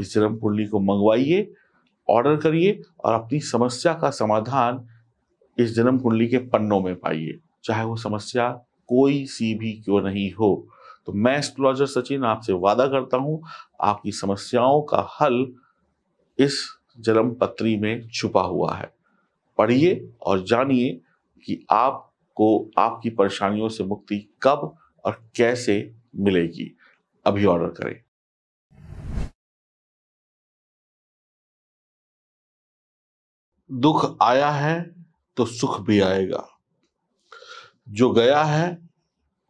इस जन्म कुंडली को मंगवाइए ऑर्डर करिए और अपनी समस्या का समाधान इस जन्म कुंडली के पन्नों में पाइए चाहे वो समस्या कोई सी भी क्यों नहीं हो तो मैं एस्ट्रोलॉजर सचिन आपसे वादा करता हूं आपकी समस्याओं का हल इस जन्म पत्री में छुपा हुआ है पढ़िए और जानिए कि आपको आपकी परेशानियों से मुक्ति कब और कैसे मिलेगी अभी ऑर्डर करें दुख आया है तो सुख भी आएगा जो गया है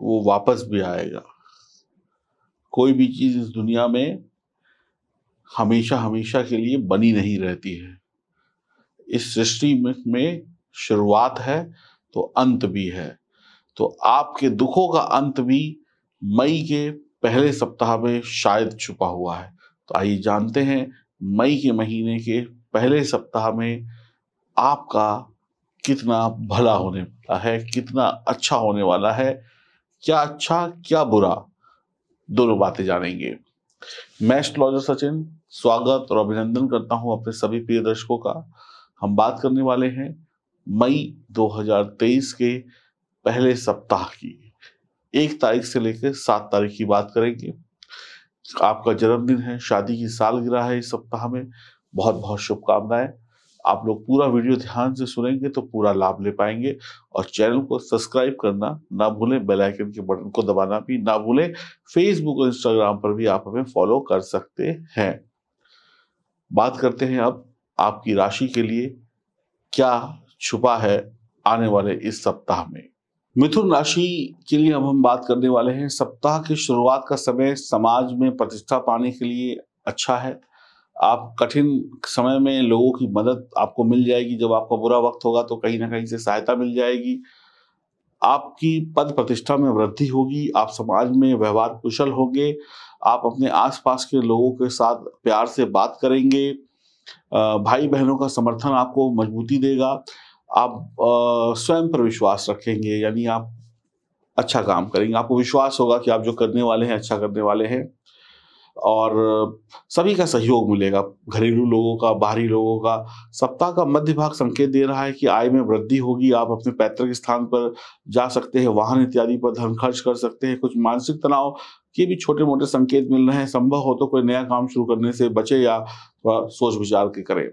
वो वापस भी आएगा कोई भी चीज़ इस दुनिया में हमेशा हमेशा के लिए बनी नहीं रहती है इस सृष्टि में, शुरुआत है तो अंत भी है तो आपके दुखों का अंत भी मई के पहले सप्ताह में शायद छुपा हुआ है तो आइए जानते हैं मई के महीने के पहले सप्ताह में आपका कितना भला होने वाला है कितना अच्छा होने वाला है क्या अच्छा क्या बुरा दोनों बातें जानेंगे मैं एस्ट्रोलॉजर सचिन स्वागत और अभिनंदन करता हूं अपने सभी प्रिय दर्शकों का हम बात करने वाले हैं मई 2023 के पहले सप्ताह की एक तारीख से लेकर सात तारीख की बात करेंगे आपका जन्मदिन है शादी की सालगिरह है इस सप्ताह में बहुत बहुत शुभकामनाएं आप लोग पूरा वीडियो ध्यान से सुनेंगे तो पूरा लाभ ले पाएंगे और चैनल को सब्सक्राइब करना ना भूलें बेल आइकन के बटन को दबाना भी ना भूलें फेसबुक और इंस्टाग्राम पर भी आप हमें फॉलो कर सकते हैं बात करते हैं अब आपकी राशि के लिए क्या छुपा है आने वाले इस सप्ताह में मिथुन राशि के लिए अब हम बात करने वाले हैं सप्ताह की शुरुआत का समय समाज में प्रतिष्ठा पाने के लिए अच्छा है आप कठिन समय में लोगों की मदद आपको मिल जाएगी जब आपका बुरा वक्त होगा तो कहीं ना कहीं से सहायता मिल जाएगी आपकी पद प्रतिष्ठा में वृद्धि होगी आप समाज में व्यवहार कुशल होंगे आप अपने आसपास के लोगों के साथ प्यार से बात करेंगे भाई बहनों का समर्थन आपको मजबूती देगा आप स्वयं पर विश्वास रखेंगे यानी आप अच्छा काम करेंगे आपको विश्वास होगा कि आप जो करने वाले हैं अच्छा करने वाले हैं और सभी का सहयोग मिलेगा घरेलू लोगों का बाहरी लोगों का सप्ताह का मध्य भाग संकेत दे रहा है कि आय में वृद्धि होगी आप अपने पैतृक स्थान पर जा सकते हैं वाहन इत्यादि पर धन खर्च कर सकते हैं कुछ मानसिक तनाव के भी छोटे मोटे संकेत मिल रहे हैं संभव हो तो कोई नया काम शुरू करने से बचे या थोड़ा सोच विचार के करें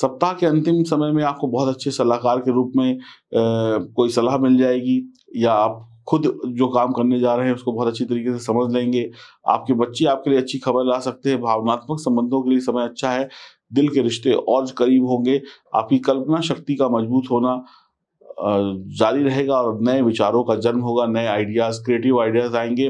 सप्ताह के अंतिम समय में आपको बहुत अच्छे सलाहकार के रूप में आ, कोई सलाह मिल जाएगी या आप खुद जो काम करने जा रहे हैं उसको बहुत अच्छी तरीके से समझ लेंगे आपके बच्चे आपके लिए अच्छी खबर ला सकते हैं भावनात्मक संबंधों के लिए समय अच्छा है दिल के रिश्ते और करीब होंगे आपकी कल्पना शक्ति का मजबूत होना जारी रहेगा और नए विचारों का जन्म होगा नए आइडियाज़ क्रिएटिव आइडियाज़ आएंगे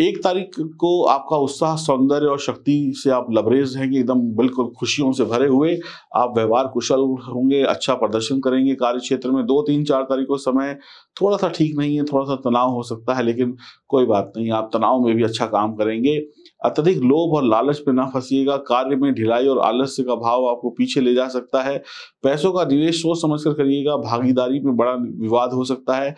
एक तारीख को आपका उत्साह सौंदर्य और शक्ति से आप लबरेज रहेंगे एकदम बिल्कुल खुशियों से भरे हुए आप व्यवहार कुशल होंगे अच्छा प्रदर्शन करेंगे कार्य क्षेत्र में दो तीन चार तारीख को समय थोड़ा सा ठीक नहीं है थोड़ा सा तनाव हो सकता है लेकिन कोई बात नहीं आप तनाव में भी अच्छा काम करेंगे अत्यधिक लोभ और लालच में ना फंसीगा कार्य में ढिलाई और आलस्य का भाव आपको पीछे ले जा सकता है पैसों का निवेश सोच समझ कर करिएगा भागीदारी में बड़ा विवाद हो सकता है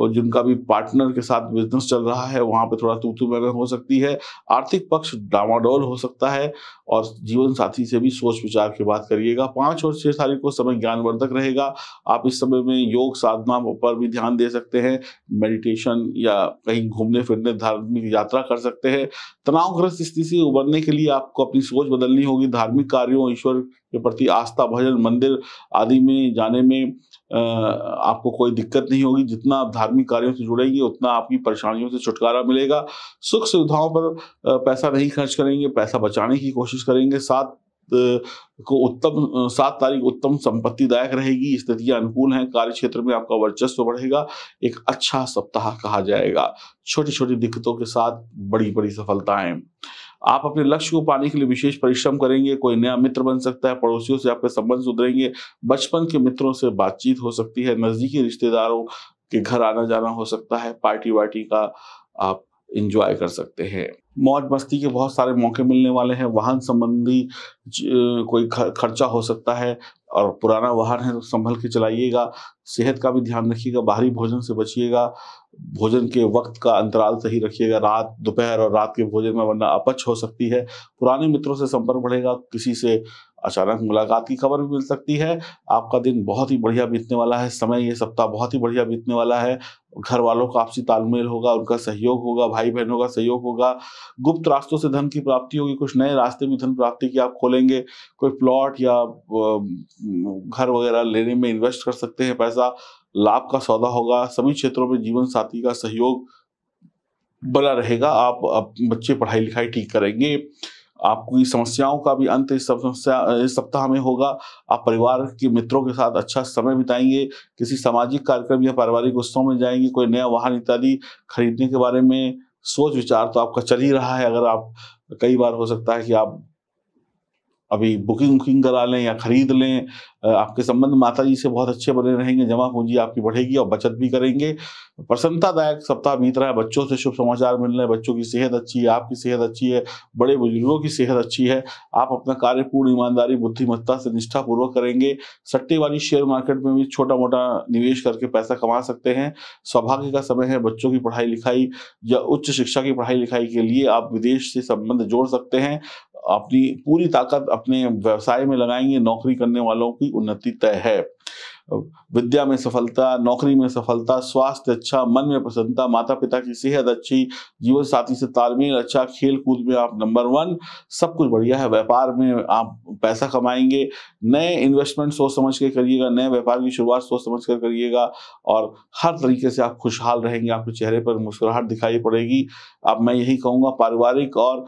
और जिनका भी पार्टनर के साथ बिजनेस चल रहा है वहां पे थोड़ा तू तू हो सकती है आर्थिक पक्ष डामाडोल हो सकता है और जीवन साथी से भी सोच विचार के बात करिएगा पांच और छह तारीख को समय ज्ञानवर्धक रहेगा आप इस समय में योग साधना पर भी ध्यान दे सकते हैं मेडिटेशन या कहीं घूमने फिरने धार्मिक यात्रा कर सकते हैं तनावग्रस्त स्थिति से उबरने के लिए आपको अपनी सोच बदलनी होगी धार्मिक कार्यों ईश्वर के प्रति आस्था भजन मंदिर आदि में जाने में आपको कोई दिक्कत नहीं होगी जितना धार्मिक कार्यों से जुड़ेंगे उतना आपकी परेशानियों से छुटकारा मिलेगा सुख सुविधाओं पर पैसा नहीं खर्च करेंगे पैसा बचाने की कोशिश करेंगे सात को उत्तम सात तारीख उत्तम संपत्तिदायक रहेगी स्थितियां अनुकूल हैं कार्य क्षेत्र में आपका वर्चस्व बढ़ेगा एक अच्छा सप्ताह कहा जाएगा छोटी छोटी दिक्कतों के साथ बड़ी बड़ी सफलताएं आप अपने लक्ष्य को पाने के लिए विशेष परिश्रम करेंगे कोई नया मित्र बन सकता है पड़ोसियों से आपके संबंध सुधरेंगे बचपन के मित्रों से बातचीत हो सकती है नजदीकी रिश्तेदारों कि घर आना जाना हो सकता है पार्टी वार्टी का आप इंजॉय कर सकते हैं मौज मस्ती के बहुत सारे मौके मिलने वाले हैं वाहन संबंधी कोई खर्चा हो सकता है और पुराना वाहन है तो संभल के चलाइएगा सेहत का भी ध्यान रखिएगा बाहरी भोजन से बचिएगा भोजन के वक्त का अंतराल सही रखिएगा रात दोपहर और रात के भोजन में वरना अपच हो सकती है पुराने मित्रों से संपर्क बढ़ेगा किसी से अचानक मुलाकात की खबर भी मिल सकती है आपका दिन बहुत ही बढ़िया बीतने वाला है समय ये सप्ताह बहुत ही बढ़िया बीतने वाला है घर वालों का आपसी तालमेल होगा उनका सहयोग होगा भाई बहनों का सहयोग होगा गुप्त रास्तों से धन की प्राप्ति होगी कुछ नए रास्ते में धन प्राप्ति की आप खोलेंगे कोई प्लॉट या घर वगैरह लेने में इन्वेस्ट कर सकते हैं पैसा लाभ का सौदा होगा सभी क्षेत्रों में जीवन साथी का सहयोग बना रहेगा आप, आप बच्चे पढ़ाई लिखाई ठीक करेंगे आपकी समस्याओं का भी अंत इस समस्या इस सप्ताह में होगा आप परिवार के मित्रों के साथ अच्छा समय बिताएंगे किसी सामाजिक कार्यक्रम या पारिवारिक उत्सव में जाएंगे कोई नया वाहन इत्यादि खरीदने के बारे में सोच विचार तो आपका चल ही रहा है अगर आप कई बार हो सकता है कि आप अभी बुकिंग वुकिंग करा लें या खरीद लें आपके संबंध माता जी से बहुत अच्छे बने रहेंगे जमा पूंजी आपकी बढ़ेगी और बचत भी करेंगे प्रसन्नतादायक सप्ताह बीत रहा है बच्चों से शुभ समाचार मिल रहे हैं बच्चों की सेहत अच्छी है आपकी सेहत अच्छी है बड़े बुजुर्गों की सेहत अच्छी है आप अपना कार्य पूर्ण ईमानदारी बुद्धिमत्ता से निष्ठापूर्वक करेंगे सट्टे वाली शेयर मार्केट में भी छोटा मोटा निवेश करके पैसा कमा सकते हैं सौभाग्य का समय है बच्चों की पढ़ाई लिखाई या उच्च शिक्षा की पढ़ाई लिखाई के लिए आप विदेश से संबंध जोड़ सकते हैं अपनी पूरी ताकत अपने व्यवसाय में लगाएंगे नौकरी करने वालों की उन्नति तय है विद्या में सफलता नौकरी में सफलता स्वास्थ्य अच्छा मन में प्रसन्नता माता पिता की सेहत अच्छी जीवन साथी से तालमेल अच्छा खेल कूद में आप नंबर वन सब कुछ बढ़िया है व्यापार में आप पैसा कमाएंगे नए इन्वेस्टमेंट सोच समझ कर करिएगा नए व्यापार की शुरुआत सोच समझ कर करिएगा और हर तरीके से आप खुशहाल रहेंगे आपके चेहरे पर मुस्कुराहट दिखाई पड़ेगी अब मैं यही कहूँगा पारिवारिक और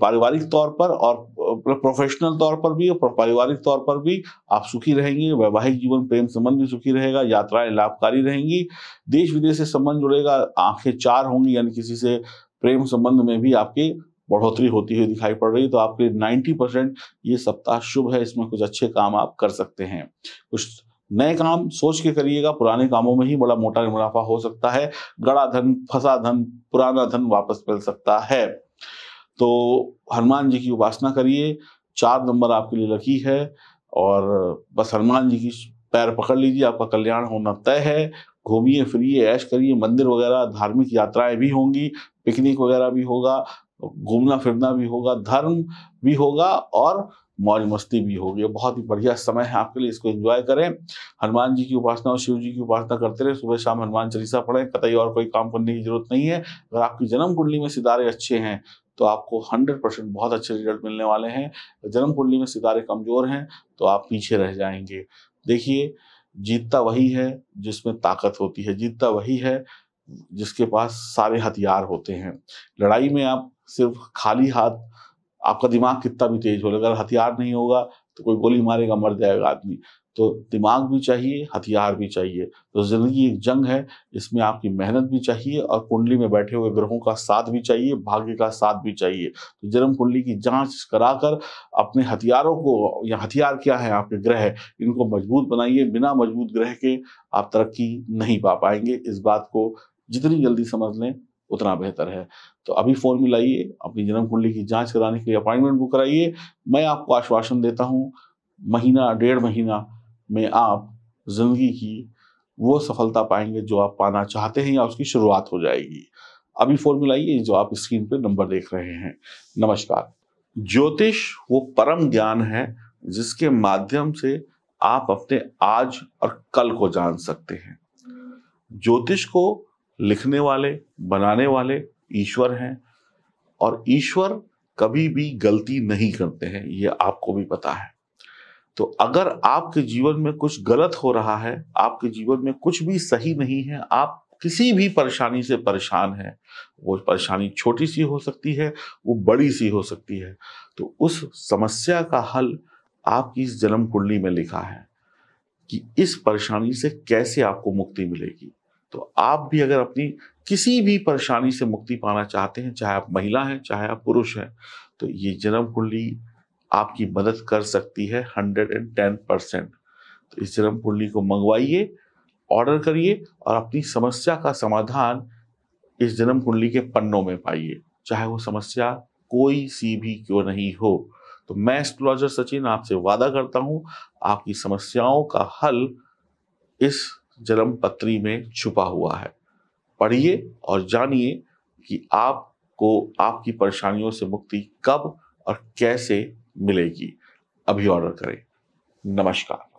पारिवारिक तौर पर और प्रोफेशनल तौर पर भी और पारिवारिक तौर पर भी आप सुखी रहेंगे वैवाहिक वैवाहिक जीवन प्रेम संबंध भी सुखी रहेगा यात्राएं लाभकारी रहेंगी देश विदेश से संबंध जुड़ेगा आंखें चार होंगी यानी किसी से प्रेम संबंध में भी आपकी बढ़ोतरी होती हुई दिखाई पड़ रही है तो आपके नाइन्टी परसेंट ये सप्ताह शुभ है इसमें कुछ अच्छे काम आप कर सकते हैं कुछ नए काम सोच के करिएगा पुराने कामों में ही बड़ा मोटा मुनाफा हो सकता है गड़ा धन फंसा धन पुराना धन वापस मिल सकता है तो हनुमान जी की उपासना करिए चार नंबर आपके लिए लकी है और बस हनुमान जी की पैर पकड़ लीजिए आपका कल्याण होना तय है घूमिए फिरिए ऐश करिए मंदिर वगैरह धार्मिक यात्राएं भी होंगी पिकनिक वगैरह भी होगा घूमना फिरना भी होगा धर्म भी होगा और मौज मस्ती भी होगी बहुत ही बढ़िया समय है आपके लिए इसको एंजॉय करें हनुमान जी की उपासना और शिव जी की उपासना करते रहे सुबह शाम हनुमान चालीसा पढ़ें कतई और कोई काम करने की जरूरत नहीं है अगर आपकी जन्म कुंडली में सितारे अच्छे हैं तो आपको 100 परसेंट बहुत अच्छे रिजल्ट मिलने वाले हैं जन्म कुंडली में सितारे कमजोर हैं तो आप पीछे रह जाएंगे देखिए जीतता वही है जिसमें ताकत होती है जीतता वही है जिसके पास सारे हथियार होते हैं लड़ाई में आप सिर्फ खाली हाथ आपका दिमाग कितना भी तेज हो अगर हथियार नहीं होगा तो कोई गोली मारेगा मर जाएगा आदमी तो दिमाग भी चाहिए हथियार भी चाहिए तो ज़िंदगी एक जंग है इसमें आपकी मेहनत भी चाहिए और कुंडली में बैठे हुए ग्रहों का साथ भी चाहिए भाग्य का साथ भी चाहिए तो जन्म कुंडली की जांच कराकर अपने हथियारों को या हथियार क्या है आपके ग्रह इनको मजबूत बनाइए बिना मजबूत ग्रह के आप तरक्की नहीं पा पाएंगे इस बात को जितनी जल्दी समझ लें उतना बेहतर है तो अभी फ़ोन मिलाइए अपनी जन्म कुंडली की जांच कराने के लिए अपॉइंटमेंट बुक कराइए मैं आपको आश्वासन देता हूँ महीना डेढ़ महीना में आप जिंदगी की वो सफलता पाएंगे जो आप पाना चाहते हैं या उसकी शुरुआत हो जाएगी अभी फॉर्मूला ये जो आप स्क्रीन पर नंबर देख रहे हैं नमस्कार ज्योतिष वो परम ज्ञान है जिसके माध्यम से आप अपने आज और कल को जान सकते हैं ज्योतिष को लिखने वाले बनाने वाले ईश्वर हैं और ईश्वर कभी भी गलती नहीं करते हैं ये आपको भी पता है तो अगर आपके जीवन में कुछ गलत हो रहा है आपके जीवन में कुछ भी सही नहीं है आप किसी भी परेशानी से परेशान है वो परेशानी छोटी सी हो सकती है वो बड़ी सी हो सकती है तो उस समस्या का हल आपकी इस जन्म कुंडली में लिखा है कि इस परेशानी से कैसे आपको मुक्ति मिलेगी तो आप भी अगर अपनी किसी भी परेशानी से मुक्ति पाना चाहते हैं चाहे आप महिला हैं चाहे आप पुरुष हैं तो ये जन्म कुंडली आपकी मदद कर सकती है हंड्रेड एंड टेन परसेंट तो इस जन्म कुंडली को मंगवाइए ऑर्डर करिए और अपनी समस्या का समाधान इस जन्म कुंडली के पन्नों में पाइए चाहे वो समस्या कोई सी भी क्यों नहीं हो तो मैं एस्ट्रोलॉजर सचिन आपसे वादा करता हूं आपकी समस्याओं का हल इस जन्म पत्री में छुपा हुआ है पढ़िए और जानिए कि आपको आपकी परेशानियों से मुक्ति कब और कैसे मिलेगी अभी ऑर्डर करें नमस्कार